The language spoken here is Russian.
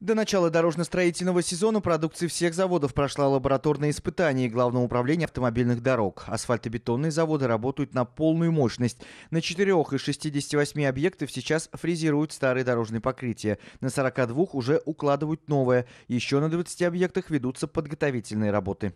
До начала дорожно-строительного сезона продукции всех заводов прошла лабораторное испытание Главного управления автомобильных дорог. Асфальтобетонные заводы работают на полную мощность. На 4 из 68 объектов сейчас фрезеруют старые дорожные покрытия. На 42 уже укладывают новое. Еще на 20 объектах ведутся подготовительные работы.